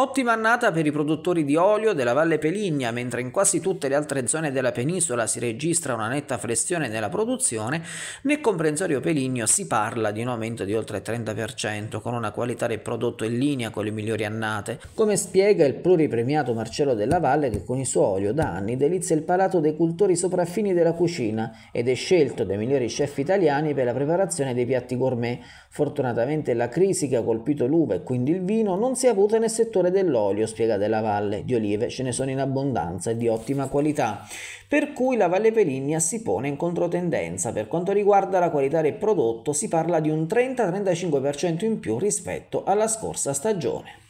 Ottima annata per i produttori di olio della Valle Peligna, mentre in quasi tutte le altre zone della penisola si registra una netta flessione nella produzione, nel comprensorio Peligno si parla di un aumento di oltre il 30%, con una qualità del prodotto in linea con le migliori annate, come spiega il pluripremiato Marcello della Valle che con il suo olio da anni delizia il palato dei cultori sopraffini della cucina ed è scelto dai migliori chef italiani per la preparazione dei piatti gourmet. Fortunatamente la crisi che ha colpito l'uva e quindi il vino non si è avuta nel settore valore dell'olio, spiega Della Valle, di olive ce ne sono in abbondanza e di ottima qualità, per cui la Valle Peligna si pone in controtendenza. Per quanto riguarda la qualità del prodotto si parla di un 30-35% in più rispetto alla scorsa stagione.